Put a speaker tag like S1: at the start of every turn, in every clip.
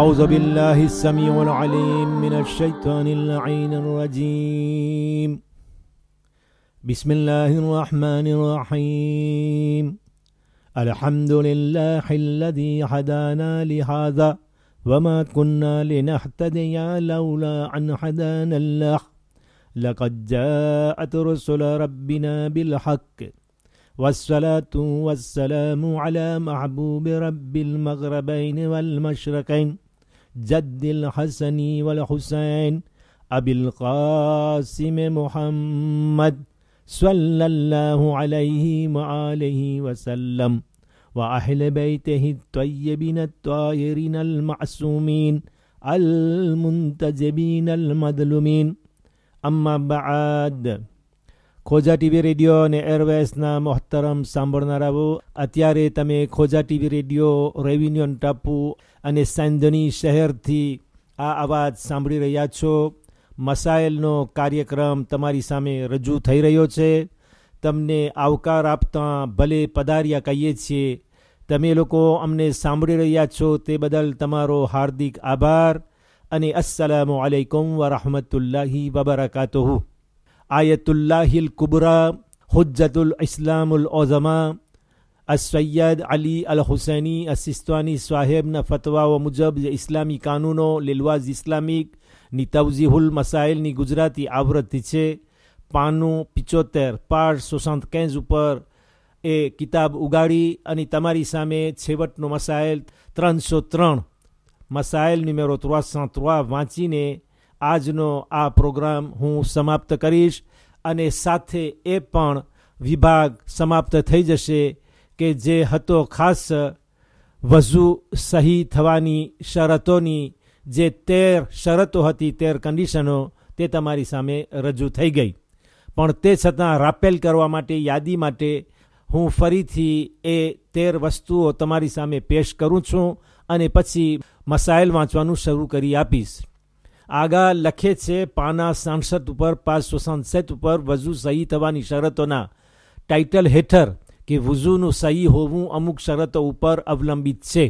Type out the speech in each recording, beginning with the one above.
S1: أعوذ بالله السميع العليم من الشيطان اللعين الرجيم بسم الله الرحمن الرحيم الحمد لله الذي هدانا لهذا وما كنا لنهتدي لولا أن هدانا الله لقد جاءت رسل ربنا بالحق والصلاة والسلام على محبوب رب المغربين والمشرقين جد الحسن والحسين أبي القاسم محمد صلى الله عليه وآله وسلم وأهل بيته الطيبين الطاهرين المعصومين المنتجبين المظلومين أما بعد ખોજા TV radio અને એરવેસના મોહતરમ સાંભળનારાઓ અત્યારે તમે ખોજા ટીવી રેડિયો રેવિન્યુન ટાપુ અને સાંદની શહેરથી આ અવાજ સાંભળી રહ્યા છો મસાઇલનો કાર્યક્રમ તમારી સામે રજૂ થઈ રહ્યો છે તમને આવકાર આપતા ભલે પધાર્યા કહીએ છીએ તમે લોકો અમને સાંભળી રહ્યા છો તે બદલ તમારો હાર્દિક આભાર અને અસલામ આલૈકુમ વરહમતુલ્લાહી વબરકાતુહુ આયતુલ્લાહિલ કુબરા હુજ્જતુલ ઇસ્લામુલ ઓઝમા સૈયદ અલી અલ હુસૈની અસિસ્તવાની સાહેબના ફતવાઓ મુજબ ઇસ્લામી કાનૂનો લિલવાઝ ઇસ્લામિક ની તવઝીહુલ મસાઇલની ગુજરાતી આવૃત્તિ છે પાનું પિચોતેર પાઠ સુશાંત કેન્જ ઉપર એ કિતાબ ઉગાડી અને તમારી સામે છેવટનો મસાઇલ ત્રણસો ત્રણ મસાઇલ ન્યુમેરો ત્રોસા ત્રોવા વાંચીને આજનો આ પ્રોગ્રામ હું સમાપ્ત કરીશ અને સાથે એ પણ વિભાગ સમાપ્ત થઈ જશે કે જે હતો ખાસ વઝુ સહી થવાની શરતોની જે તેર શરતો હતી તેર કન્ડિશનો તે તમારી સામે રજૂ થઈ ગઈ પણ તે છતાં રાપેલ કરવા માટે યાદી માટે હું ફરીથી એ તેર વસ્તુઓ તમારી સામે પેશ કરું છું અને પછી મસાઇલ વાંચવાનું શરૂ કરી આપીશ આગા લખે છે પાના સાઠસઠ ઉપર પાંચસો સાઠસઠ ઉપર વઝુ સહી થવાની શરતોના ટાઇટલ હેઠળ કે વઝુનું સહી હોવું અમુક શરતો ઉપર અવલંબિત છે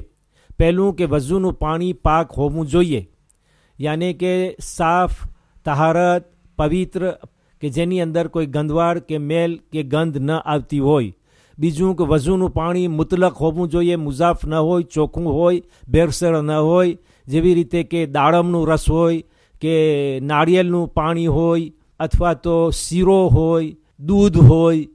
S1: પહેલું કે વઝુનું પાણી પાક હોવું જોઈએ યાને કે સાફ તહારત પવિત્ર કે જેની અંદર કોઈ ગંદવાડ કે મેલ કે ગંધ ન આવતી હોય બીજું કે વજુનું પાણી મુતલક હોવું જોઈએ મુઝાફ ન હોય ચોખ્ખું હોય ભેરસેળ ન હોય જેવી રીતે કે દાડમનું રસ હોય કે નાળિયેરનું પાણી હોય અથવા તો શીરો હોય દૂધ હોય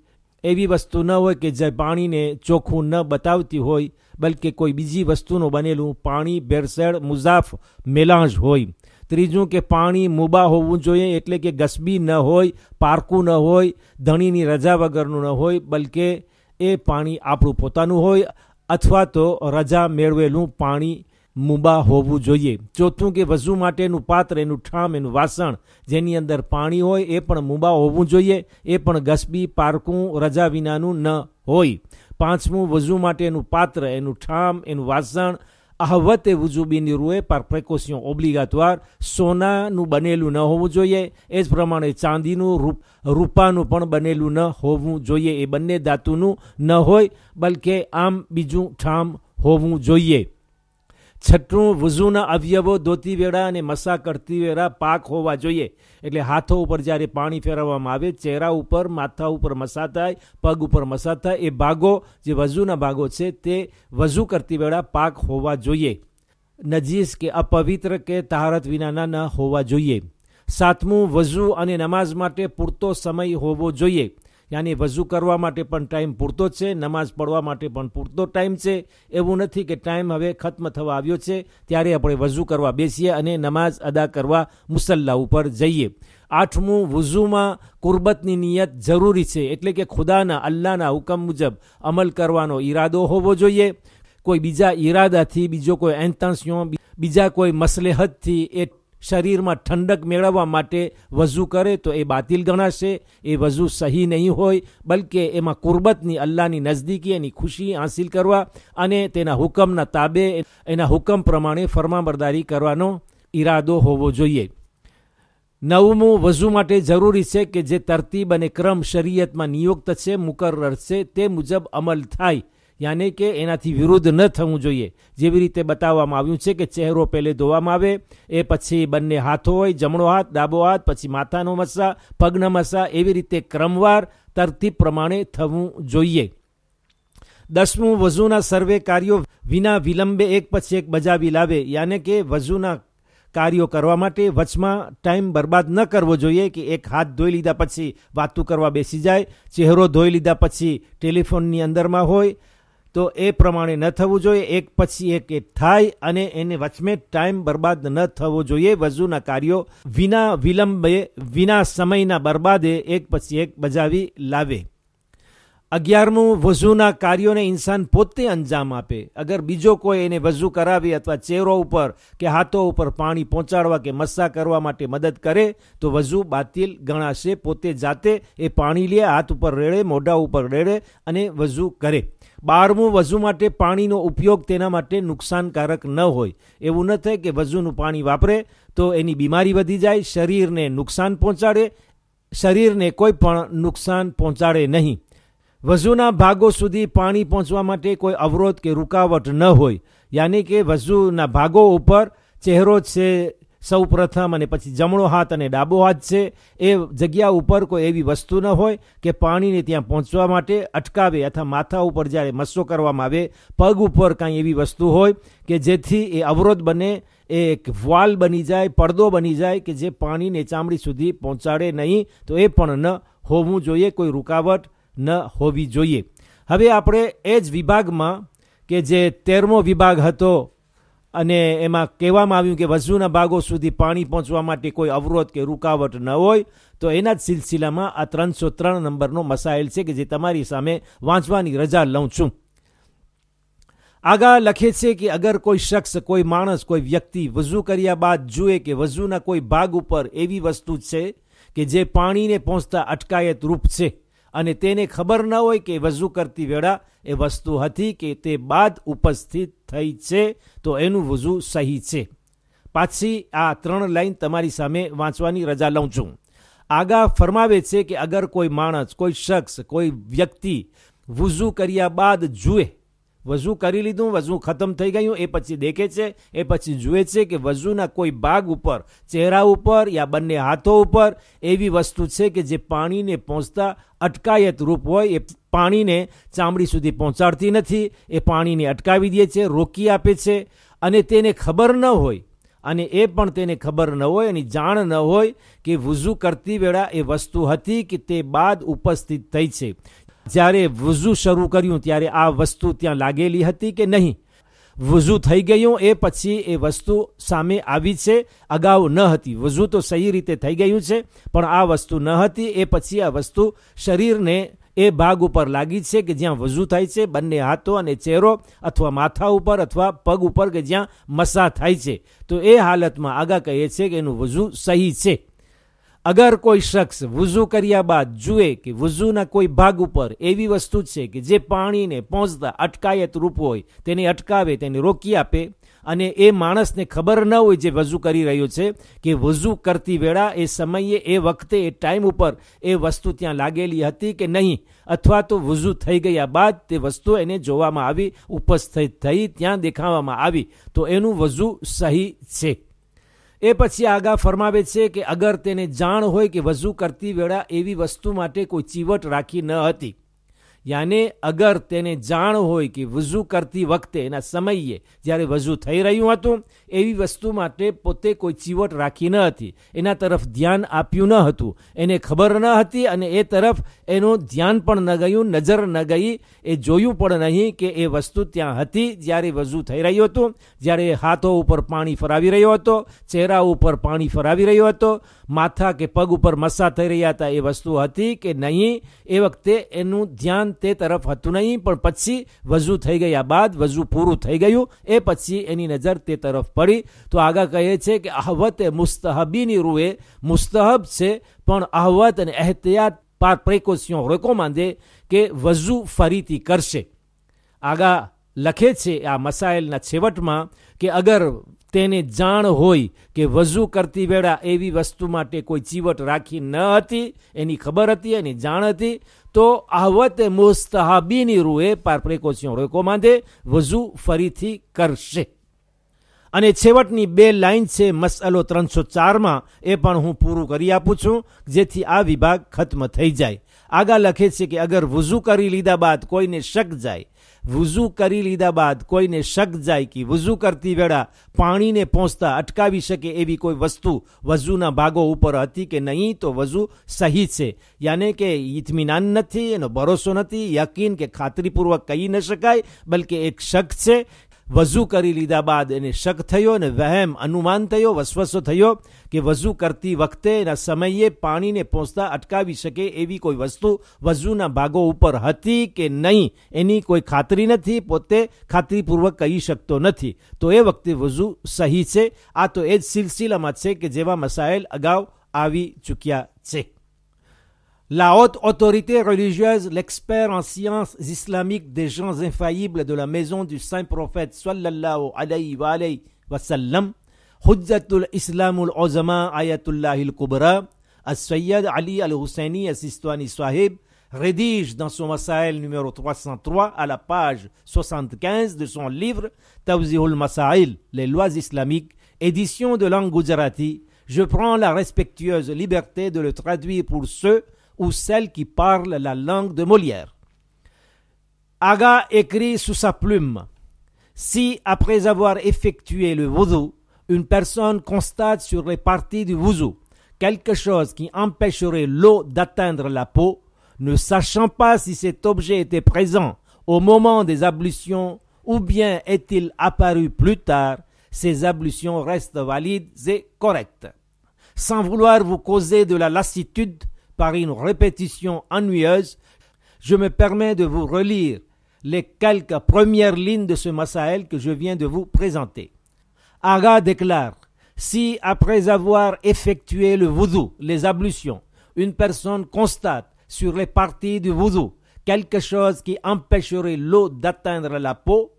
S1: એવી વસ્તુ ન હોય કે જે પાણીને ચોખ્ખું ન બતાવતી હોય બલકે કોઈ બીજી વસ્તુનું બનેલું પાણી ભેરસેળ મુઝાફ મેલાંજ હોય ત્રીજું કે પાણી મૂબા હોવું જોઈએ એટલે કે ગસબી ન હોય પારકું ન હોય ધણીની રજા વગરનું ન હોય બલકે એ પાણી આપણું પોતાનું હોય અથવા તો રજા મેળવેલું પાણી મુબા હોવું જોઈએ ચોથું કે વઝુ માટેનું પાત્ર એનું ઠામ એનું વાસણ જેની અંદર પાણી હોય એ પણ મુબા હોવું જોઈએ એ પણ ગસબી પારકું રજા વિનાનું ન હોય પાંચમું વઝુ માટેનું પાત્ર એનું ઠામ એનું વાસણ આહવત એ વુજુબીની રૂએ પર પ્રેકોશન ઓબ્લિગાtoire સોનાનું બનેલું ન હોવું જોઈએ એ જ પ્રમાણે ચાંદીનું રૂપાનું પણ બનેલું ન હોવું જોઈએ એ બંને ધાતુનું ન હોય બલકે આમ બીજું ઠામ હોવું જોઈએ છઠ્ઠું વઝુના અવયવો ધોતી વેળા અને મસા કરતી વેળા પાક હોવા જોઈએ એટલે હાથો ઉપર જ્યારે પાણી ફેરવવામાં આવે ચહેરા ઉપર માથા ઉપર મસા થાય પગ ઉપર મસા થાય એ ભાગો જે વઝુના ભાગો છે તે વઝુ કરતી વેળા પાક હોવા જોઈએ નજીસ કે અપવિત્ર કે તહારત વિનાના ન હોવા જોઈએ સાતમું વઝુ અને નમાઝ માટે પૂરતો સમય હોવો જોઈએ યાની વઝુ કરવા માટે પણ ટાઈમ પૂરતો છે નમાઝ પડવા માટે પણ પૂરતો ટાઈમ છે એવું નથી કે ટાઈમ હવે ખત્મ થવા આવ્યો છે ત્યારે આપણે વઝુ કરવા બેસીએ અને નમાઝ અદા કરવા મુસલ્લા ઉપર જઈએ આઠમું વુઝુમાં કુરબતની નિયત જરૂરી છે એટલે કે ખુદાના અલ્લાહના હુકમ મુજબ અમલ કરવાનો ઈરાદો હોવો જોઈએ કોઈ બીજા ઈરાદાથી બીજો કોઈ એન્તાંશિયો બીજા કોઈ મસલેહતથી એ શરીરમાં ઠંડક મેળવવા માટે વઝુ કરે તો એ બાતિલ ગણાશે એ વઝુ સહી નહીં હોય બલકે એમાં કુરબતની અલ્લાહની નજદીકી એની ખુશી હાંસિલ કરવા અને તેના હુકમના તાબે એના હુકમ પ્રમાણે ફરમાબરદારી કરવાનો ઈરાદો હોવો જોઈએ નવમું વઝુ માટે જરૂરી છે કે જે તરતીબ અને ક્રમ શરીયતમાં નિયુક્ત છે મુકર્રર છે તે મુજબ અમલ થાય યાને કે એનાથી વિરુદ્ધ ન થવું જોઈએ જેવી રીતે બતાવવામાં આવ્યું છે કે ચહેરો પહેલે ધોવામાં આવે એ પછી બંને હાથો હોય જમણો હાથ ડાબો હાથ પછી માથાનો મસા પગના મસા એવી રીતે ક્રમવાર તરતીબ પ્રમાણે થવું જોઈએ દસમું વજુના સર્વે કાર્યો વિના વિલંબે એક પછી એક બજાવી લાવે યાને કે વજુના કાર્યો કરવા માટે વચમાં ટાઈમ બરબાદ ન કરવો જોઈએ કે એક હાથ ધોઈ લીધા પછી વાતું કરવા બેસી જાય ચહેરો ધોઈ લીધા પછી ટેલિફોનની અંદરમાં હોય તો એ પ્રમાણે ન થવું જોઈએ એક પછી એક એ થાય અને એને વચમે ટાઈમ બરબાદ ન થવો જોઈએ વજુના કાર્યો વિના વિલંબે વિના સમયના બરબાદે એક પછી એક બજાવી લાવે અગિયારમું વઝુના કાર્યોને ઇન્સાન પોતે અંજામ આપે અગર બીજો કોઈ એને વઝુ કરાવી અથવા ચહેરો ઉપર કે હાથો ઉપર પાણી પહોંચાડવા કે મસ્સા કરવા માટે મદદ કરે તો વઝુ બાતિલ ગણાશે પોતે જાતે એ પાણી લે હાથ ઉપર રેડે મોઢા ઉપર રેડે અને વઝુ કરે બારમું વઝુ માટે પાણીનો ઉપયોગ તેના માટે નુકસાનકારક ન હોય એવું ન થાય કે વઝુનું પાણી વાપરે તો એની બીમારી વધી જાય શરીરને નુકસાન પહોંચાડે શરીરને કોઈ પણ નુકસાન પહોંચાડે નહીં વઝુના ભાગો સુધી પાણી પહોંચવા માટે કોઈ અવરોધ કે રૂકાવટ ન હોય યાની કે વઝુના ભાગો ઉપર ચહેરો છે સૌ પ્રથમ અને પછી જમણો હાથ અને ડાબો હાથ છે એ જગ્યા ઉપર કોઈ એવી વસ્તુ ન હોય કે પાણીને ત્યાં પહોંચવા માટે અટકાવે અથવા માથા ઉપર જ્યારે મસ્સો કરવામાં આવે પગ ઉપર કાંઈ એવી વસ્તુ હોય કે જેથી એ અવરોધ બને એ એક વાલ બની જાય પડદો બની જાય કે જે પાણીને ચામડી સુધી પહોંચાડે નહીં તો એ પણ ન હોવું જોઈએ કોઈ રૂકાવટ ન હોવી જોઈએ હવે આપણે એ જ વિભાગમાં કે જે તેરમો વિભાગ હતો અને એમાં કહેવામાં આવ્યું કે વજુના ભાગો સુધી પાણી પહોંચવા માટે કોઈ અવરોધ કે રૂકાવટ ન હોય તો એના જ સિલસિલામાં આ ત્રણસો ત્રણ નંબરનો મસાઇલ છે કે જે તમારી સામે વાંચવાની રજા લઉં છું આગા લખે છે કે અગર કોઈ શખ્સ કોઈ માણસ કોઈ વ્યક્તિ વઝુ કર્યા બાદ જુએ કે વઝુના કોઈ ભાગ ઉપર એવી વસ્તુ છે કે જે પાણીને પહોંચતા અટકાયત રૂપ છે અને તેને ખબર ન હોય કે વઝુ કરતી વેળા એ વસ્તુ હતી કે તે બાદ ઉપસ્થિત થઈ છે તો એનું વઝુ સહી છે પાછી આ ત્રણ લાઈન તમારી સામે વાંચવાની રજા લઉં છું આગા ફરમાવે છે કે અગર કોઈ માણસ કોઈ શખ્સ કોઈ વ્યક્તિ વુઝુ કર્યા બાદ જુએ વઝુ કરી લીધું વઝુ ખતમ થઈ ગયું એ પછી દેખે છે એ પછી જુએ છે કે વઝુના કોઈ ભાગ ઉપર ચહેરા ઉપર યા બંને હાથો ઉપર એવી વસ્તુ છે કે જે પાણીને પહોંચતા અટકાયત રૂપ હોય એ પાણીને ચામડી સુધી પહોંચાડતી નથી એ પાણીને અટકાવી દે છે રોકી આપે છે અને તેને ખબર ન હોય અને એ પણ તેને ખબર ન હોય એની જાણ ન હોય કે વુઝુ કરતી વેળા એ વસ્તુ હતી કે તે બાદ ઉપસ્થિત થઈ છે જ્યારે વઝુ શરૂ કર્યું ત્યારે આ વસ્તુ ત્યાં લાગેલી હતી કે નહીં વઝુ થઈ ગયું એ પછી એ વસ્તુ સામે આવી છે અગાઉ ન હતી વઝુ તો સહી રીતે થઈ ગયું છે પણ આ વસ્તુ ન હતી એ પછી આ વસ્તુ શરીરને એ ભાગ ઉપર લાગી છે કે જ્યાં વઝુ થાય છે બંને હાથો અને ચહેરો અથવા માથા ઉપર અથવા પગ ઉપર કે જ્યાં મસા થાય છે તો એ હાલતમાં આગા કહીએ છીએ કે એનું વઝુ સહી છે અગર કોઈ શખ્સ વુઝુ કર્યા બાદ જુએ કે વુઝુના કોઈ ભાગ ઉપર એવી વસ્તુ છે કે જે પાણીને પહોંચતા અટકાયત રૂપ હોય તેને અટકાવે તેને રોકી આપે અને એ માણસને ખબર ન હોય જે વઝુ કરી રહ્યો છે કે વઝુ કરતી વેળા એ સમયે એ વખતે એ ટાઈમ ઉપર એ વસ્તુ ત્યાં લાગેલી હતી કે નહીં અથવા તો વઝુ થઈ ગયા બાદ તે વસ્તુ એને જોવામાં આવી ઉપસ્થિત થઈ ત્યાં દેખાવામાં આવી તો એનું વઝુ સહી છે એ પછી આગા ફરમાવે છે કે અગર તેને જાણ હોય કે વઝુ કરતી વેળા એવી વસ્તુ માટે કોઈ ચીવટ રાખી ન હતી યાને અગર તેને જાણ હોય કે વઝુ કરતી વખતે એના સમયે જ્યારે વઝુ થઈ રહ્યું હતું એવી વસ્તુ માટે પોતે કોઈ ચીવટ રાખી ન હતી એના તરફ ધ્યાન આપ્યું ન હતું એને ખબર ન હતી અને એ તરફ એનું ધ્યાન પણ ન ગયું નજર ન ગઈ એ જોયું પણ નહીં કે એ વસ્તુ ત્યાં હતી જ્યારે વઝુ થઈ રહ્યું હતું જ્યારે હાથો ઉપર પાણી ફરાવી રહ્યો હતો ચહેરા ઉપર પાણી ફરાવી રહ્યો હતો માથા કે પગ ઉપર મસ્સા થઈ રહ્યા હતા એ વસ્તુ હતી કે નહીં એ વખતે એનું ધ્યાન તે તરફ હતું નહીં પણ પછી વજુ થઈ ગયા બાદ વજુ પૂરું થઈ ગયું એ પછી એની નજર તે તરફ પડી તો આગા કહે છે કે અહવત એ મુસ્તહબીની રૂએ મુસ્તહબ છે પણ અહવત અને એહતિયાત પાર પ્રેકોસિયો રોકો માંદે કે વજુ ફરીથી કરશે આગા લખે છે આ મસાઇલના છેવટમાં કે અગર તેને જાણ હોય કે વઝુ કરતી વેળા એવી વસ્તુ માટે કોઈ ચીવટ રાખી ન હતી એની ખબર હતી એની જાણ હતી તો આહવત મુસ્તહાબીની રૂએ પર પ્રેકોશન રેકોમાન્ડે વઝુ ફરીથી કરશે અને છેવટની બે લાઇન છે મસઅલો ત્રણસો ચારમાં એ પણ હું પૂરું કરી આપું છું જેથી આ વિભાગ ખત્મ થઈ જાય આગા લખે છે કે અગર વુઝુ કરી લીધા બાદ કોઈને શક જાય વુઝુ કરી લીધા બાદ કોઈને શક જાય કે વુઝુ કરતી વેળા પાણીને પહોંચતા અટકાવી શકે એવી કોઈ વસ્તુ વઝુના ભાગો ઉપર હતી કે નહીં તો વઝુ સહી છે યાને કે ઇતમિનાન નથી એનો ભરોસો નથી યકીન કે ખાતરીપૂર્વક કહી ન શકાય બલકે એક શક છે વઝુ કરી લીધા બાદ એને શક થયો ને વહેમ અનુમાન થયો વસવસો થયો કે વઝુ કરતી વખતે એના સમયે પાણીને પહોંચતા અટકાવી શકે એવી કોઈ વસ્તુ વઝુના ભાગો ઉપર હતી કે નહીં એની કોઈ ખાતરી નથી પોતે ખાતરીપૂર્વક કહી શકતો નથી તો એ વખતે વઝુ સહી છે આ તો એ જ સિલસિલામાં છે કે જેવા મસાઇલ અગાઉ આવી ચૂક્યા છે La haute autorité religieuse, l'expert en sciences islamiques des gens infaillibles de la maison du saint prophète sallallahu alayhi wa, alayhi wa sallam, Islamul Ozama Ayatullah al-Kubra, as Ali al-Husseini rédige dans son Masail numéro 303 à la page 75 de son livre Tawzihul Masail, les lois islamiques, édition de langue gujarati, je prends la respectueuse liberté de le traduire pour ceux ou celle qui parle la langue de Molière. Aga écrit sous sa plume Si, après avoir effectué le wudu, une personne constate sur les parties du wudu quelque chose qui empêcherait l'eau d'atteindre la peau, ne sachant pas si cet objet était présent au moment des ablutions ou bien est-il apparu plus tard, ces ablutions restent valides et correctes. Sans vouloir vous causer de la lassitude, par une répétition ennuyeuse, je me permets de vous relire les quelques premières lignes de ce Massaël que je viens de vous présenter. Aga déclare Si, après avoir effectué le voudou, les ablutions, une personne constate sur les parties du voudou quelque chose qui empêcherait l'eau d'atteindre la peau,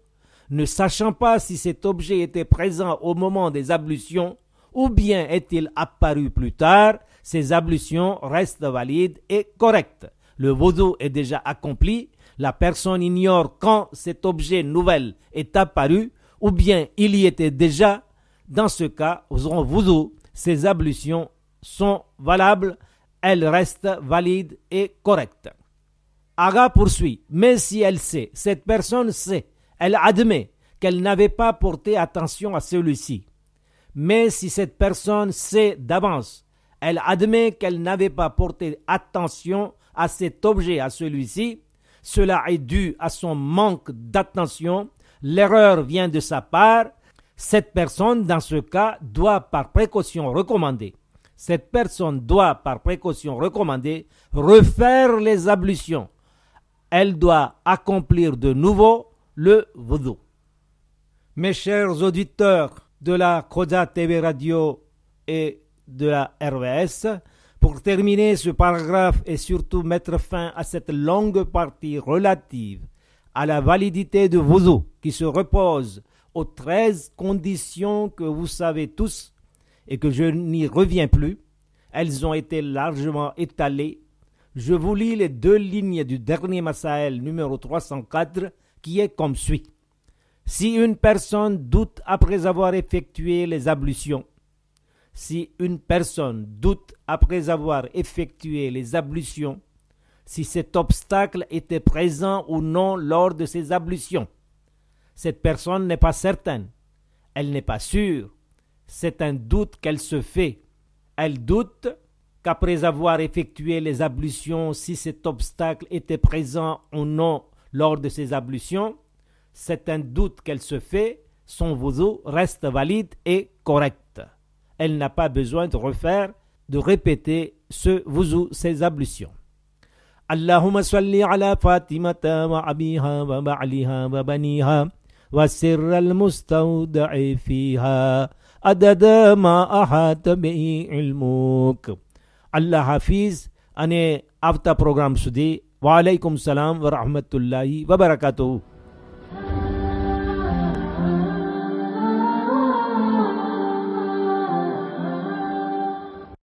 S1: ne sachant pas si cet objet était présent au moment des ablutions ou bien est-il apparu plus tard, ses ablutions restent valides et correctes. Le vaudou est déjà accompli, la personne ignore quand cet objet nouvel est apparu, ou bien il y était déjà. Dans ce cas, son vaudou, ses ablutions sont valables, elles restent valides et correctes. Aga poursuit, mais si elle sait, cette personne sait, elle admet qu'elle n'avait pas porté attention à celui-ci. Mais si cette personne sait d'avance elle admet qu'elle n'avait pas porté attention à cet objet, à celui-ci. Cela est dû à son manque d'attention. L'erreur vient de sa part. Cette personne, dans ce cas, doit par précaution recommander. Cette personne doit par précaution recommander refaire les ablutions. Elle doit accomplir de nouveau le vodou. Mes chers auditeurs de la croda TV Radio et de la RVS. Pour terminer ce paragraphe et surtout mettre fin à cette longue partie relative à la validité de vos eaux qui se repose aux 13 conditions que vous savez tous et que je n'y reviens plus, elles ont été largement étalées. Je vous lis les deux lignes du dernier Massaël numéro 304 qui est comme suit. Si une personne doute après avoir effectué les ablutions, si une personne doute après avoir effectué les ablutions, si cet obstacle était présent ou non lors de ces ablutions. Cette personne n'est pas certaine, elle n'est pas sûre, c'est un doute qu'elle se fait. Elle doute qu'après avoir effectué les ablutions, si cet obstacle était présent ou non lors de ces ablutions, c'est un doute qu'elle se fait, son vozo reste valide et correct. Elle n'a pas besoin de refaire, de répéter ce vous ou ces ablutions. Allahumma salli ala Fatima wa abiha wa ba wa baniha wa sir al fiha adada ma ahat bi il Allah hafiz ane avta program sudhi wa alaykum salam wa rahmatullahi wa barakatuh.